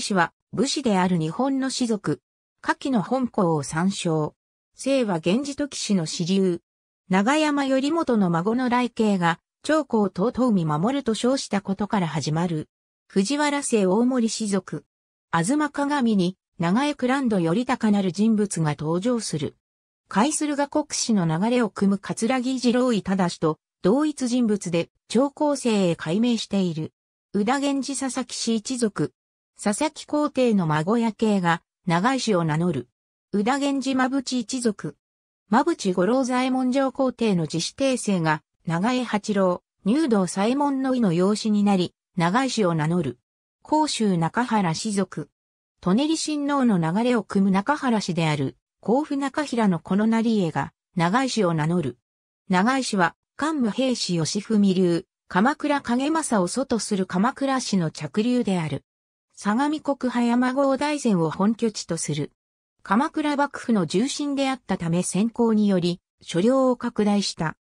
氏は武士である日本の士族。下記の本校を参照。姓は源氏時氏の支流。長山頼元の孫の来慶が、長江と東見守ると称したことから始まる。藤原姓大森氏族。妻鏡に、長江倉よ頼高なる人物が登場する。海鶴が国史の流れを組む桂木二郎井忠と同一人物で、長江姓へ改名している。宇田源氏佐々木氏一族、佐々木皇帝の孫や系が、長井氏を名乗る。宇田源氏馬淵一族。馬淵五郎左衛門上皇帝の自主訂正が、長江八郎、入道左衛門の意の養子になり、長井氏を名乗る。甲州中原氏族。舎人親王の流れを組む中原氏である、甲府中平のこの成家が、長井氏を名乗る。長井氏は、桓武平氏義文流、鎌倉影正を祖とする鎌倉氏の着流である。相模国葉山郷大膳を本拠地とする。鎌倉幕府の重臣であったため先行により、所領を拡大した。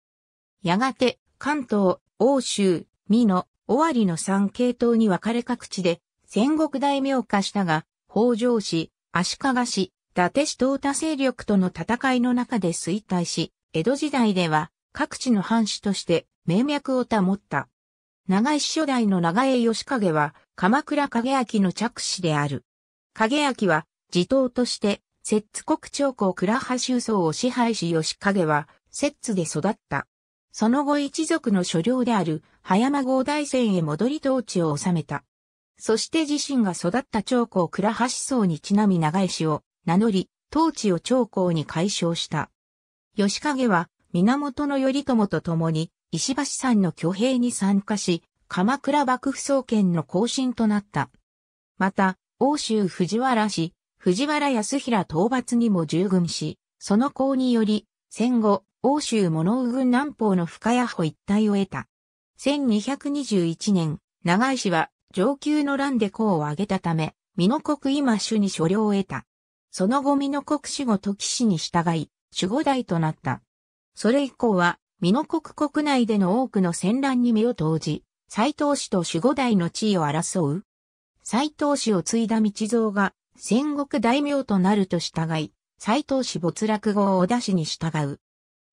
やがて、関東、欧州、美濃、尾張の三系統に分かれ各地で、戦国大名化したが、北条氏、足利氏、伊達氏と多勢力との戦いの中で衰退し、江戸時代では各地の藩主として名脈を保った。長石初代の長江義景は、鎌倉影明の着手である。影明は、地頭として、摂津国長公倉橋宗送を支配し吉影は、摂津で育った。その後一族の所領である、葉山郷大戦へ戻り統治を治めた。そして自身が育った長公倉橋宗にちなみ長石を名乗り、統治を長公に解消した。吉影は、源頼朝と共に、石橋山の挙兵に参加し、鎌倉幕府総研の更新となった。また、欧州藤原氏、藤原康平討伐にも従軍し、その功により、戦後、欧州物右軍南方の深谷保一帯を得た。1221年、長井氏は上級の乱で功を挙げたため、美濃国今主に所領を得た。その後美濃国守後時氏に従い、守護代となった。それ以降は、美濃国国内での多くの戦乱に身を投じ、斎藤氏と守護代の地位を争う斎藤氏を継いだ道蔵が戦国大名となると従い、斎藤氏没落後を小田氏に従う。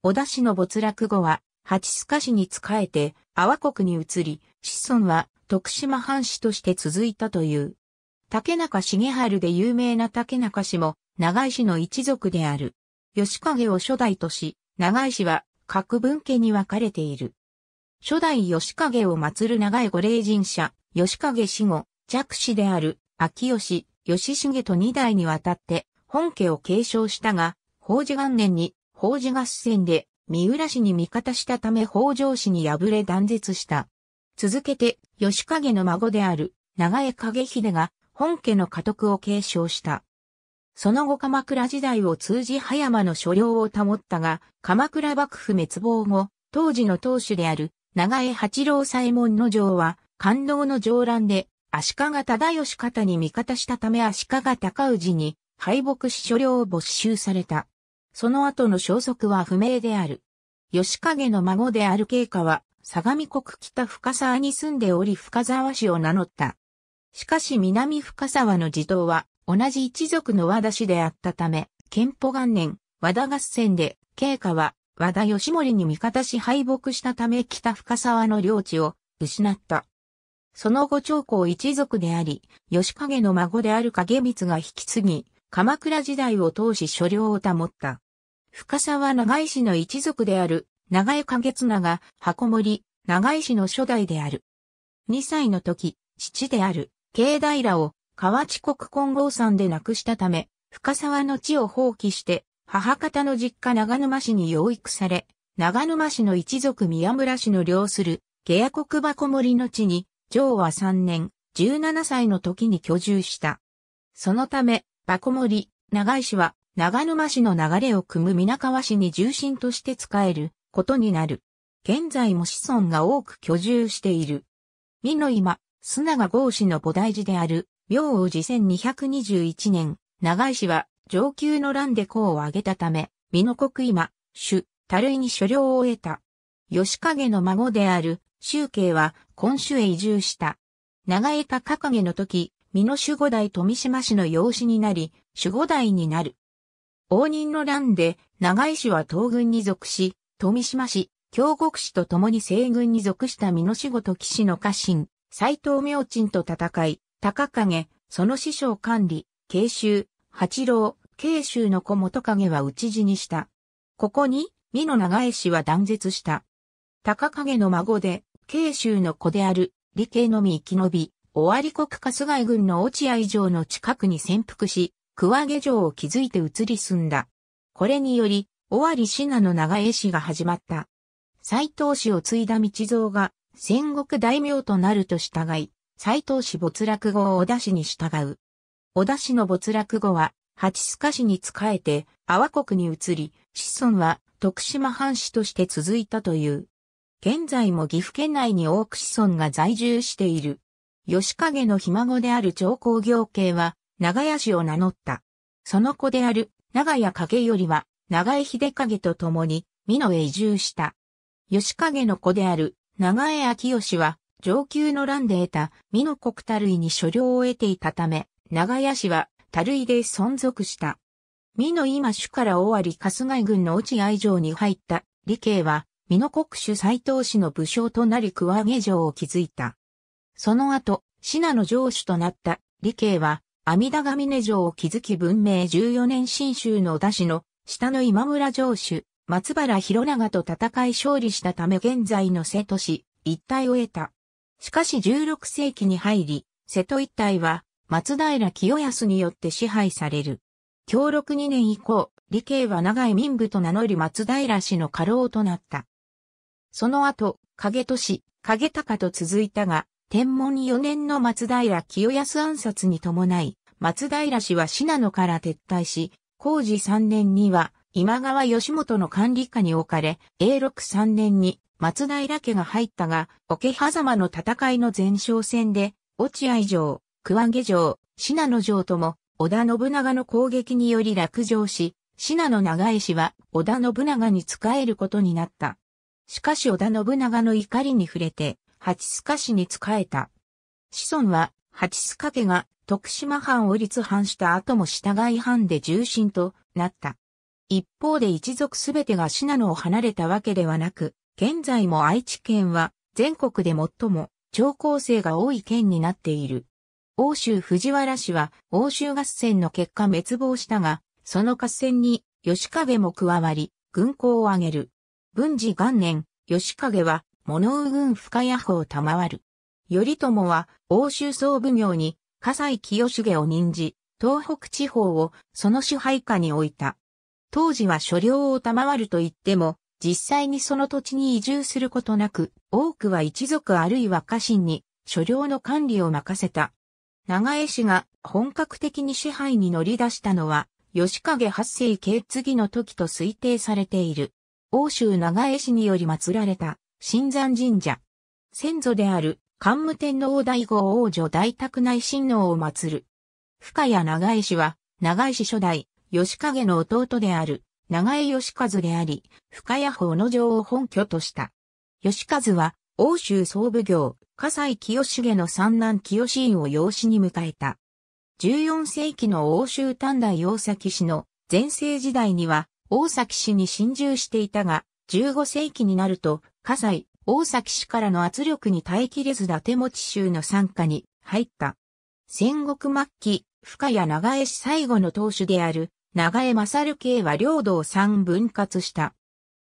小田氏の没落後は、八須賀氏に仕えて、阿波国に移り、子孫は徳島藩士として続いたという。竹中重春で有名な竹中氏も、長井氏の一族である。吉影を初代とし、長井氏は各分家に分かれている。初代吉影を祀る長江御霊神社、吉影死後、弱子である秋吉、吉重と二代にわたって本家を継承したが、法事元年に法事合戦で三浦氏に味方したため法上氏に敗れ断絶した。続けて吉影の孫である長江影秀が本家の家督を継承した。その後鎌倉時代を通じ葉山の所領を保ったが、鎌倉幕府滅亡後、当時の当主である長江八郎左衛門の城は、感動の城乱で、足利忠義方に味方したため足利尊氏に敗北し所領を没収された。その後の消息は不明である。吉影の孫である慶家は、相模国北深沢に住んでおり深沢氏を名乗った。しかし南深沢の地頭は、同じ一族の和田氏であったため、憲法元年、和田合戦で、慶家は和田義盛に味方し敗北したため北深沢の領地を失った。その後長江一族であり、吉影の孫である影光が引き継ぎ、鎌倉時代を通し所領を保った。深沢長井氏の一族である、長江影綱が箱森、長井氏の初代である。二歳の時、父である、慶平を河内国金剛山で亡くしたため、深沢の地を放棄して、母方の実家長沼市に養育され、長沼市の一族宮村氏の領する、下屋国箱森の地に、上は3年、17歳の時に居住した。そのため、箱森、長井氏は、長沼市の流れを組む皆川市に重心として使えることになる。現在も子孫が多く居住している。美の今、砂が豪氏の菩提寺である、明王寺1221年、長井氏は上級の乱で功を挙げたため、美濃国今、主、たるいに所領を得た。吉影の孫である、周慶は、今週へ移住した。長江高影の時、美濃守護代富島氏の養子になり、守護代になる。応仁の乱で、長江氏は東軍に属し、富島氏、京極氏と共に西軍に属した美濃守護と騎士の家臣、斎藤明鎮と戦い、高影、その師匠管理、慶州、八郎、慶州の子元影は討ち死にした。ここに、美の長江氏は断絶した。高影の孫で、慶州の子である、理系のみ生き延び、尾張国春日井郡の落合城の近くに潜伏し、桑毛城を築いて移り住んだ。これにより、尾張信濃の長江氏が始まった。斎藤氏を継いだ道蔵が、戦国大名となると従い、斎藤氏没落後を小田氏に従う。織田氏の没落後は、八須賀市に仕えて、阿波国に移り、子孫は徳島藩士として続いたという。現在も岐阜県内に多く子孫が在住している。吉影のひ孫である長工業系は、長屋氏を名乗った。その子である、長屋影よりは、長江秀影と共に、美濃へ移住した。吉影の子である、長江昭義は、上級の乱で得た、美濃国たるいに所領を得ていたため、長屋氏は、たるいで存続した。美の今主から終わり、春日井軍の落合城に入った李慶は、美の国主斎藤氏の武将となり桑上城を築いた。その後、信濃城主となった李慶は、阿弥陀峰城を築き文明14年新州の田氏の下の今村城主、松原広長と戦い勝利したため現在の瀬戸市一帯を得た。しかし16世紀に入り、瀬戸一帯は松平清康によって支配される。協録2年以降、理慶は長井民部と名乗り松平氏の家老となった。その後、影都市、影高と続いたが、天文4年の松平清康暗殺に伴い、松平氏は信濃から撤退し、工事3年には今川義元の管理下に置かれ、永禄3年に松平家が入ったが、桶狭間の戦いの前哨戦で、落合城、桑下城、信濃城とも、織田信長の攻撃により落城し、信濃長江氏は織田信長に仕えることになった。しかし織田信長の怒りに触れて、八須賀氏に仕えた。子孫は、八須賀家が徳島藩を立藩した後も従い藩で重臣となった。一方で一族すべてが信濃を離れたわけではなく、現在も愛知県は全国で最も長高生が多い県になっている。欧州藤原氏は欧州合戦の結果滅亡したが、その合戦に吉影も加わり、軍功を挙げる。文治元年、吉影は物右軍深谷法賜る。頼朝は欧州総奉行に笠西清重を任じ、東北地方をその支配下に置いた。当時は所領を賜ると言っても、実際にその土地に移住することなく、多くは一族あるいは家臣に所領の管理を任せた。長江氏が本格的に支配に乗り出したのは、吉影八世継継の時と推定されている。欧州長江氏により祀られた、新山神社。先祖である、桓武天皇大号王女大宅内親王を祀る。深谷長江氏は、長江氏初代、吉影の弟である、長江義和であり、深谷法の城を本拠とした。義和は、欧州総武行、笠西清重の三男清院を養子に迎えた。14世紀の欧州短大大崎氏の前世時代には大崎氏に侵入していたが、15世紀になると、笠西、大崎市からの圧力に耐えきれず伊達持州の参加に入った。戦国末期、深谷長江氏最後の当主である、長江勝慶は領土を三分割した。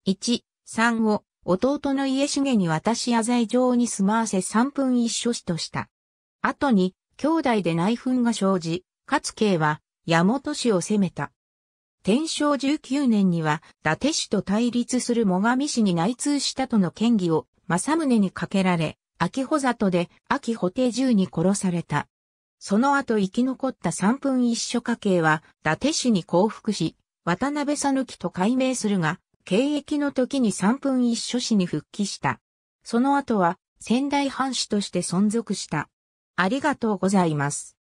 1、3を弟の家重に私や罪状に住まわせ三分一緒死とした。後に、兄弟で内紛が生じ、勝慶は、山本氏を攻めた。天正十九年には、伊達氏と対立する最上氏に内通したとの嫌疑を、政宗にかけられ、秋穂里で秋穂定十に殺された。その後生き残った三分一緒家系は、伊達氏に降伏し、渡辺さぬきと改名するが、刑役の時に三分一所市に復帰した。その後は仙台藩主として存続した。ありがとうございます。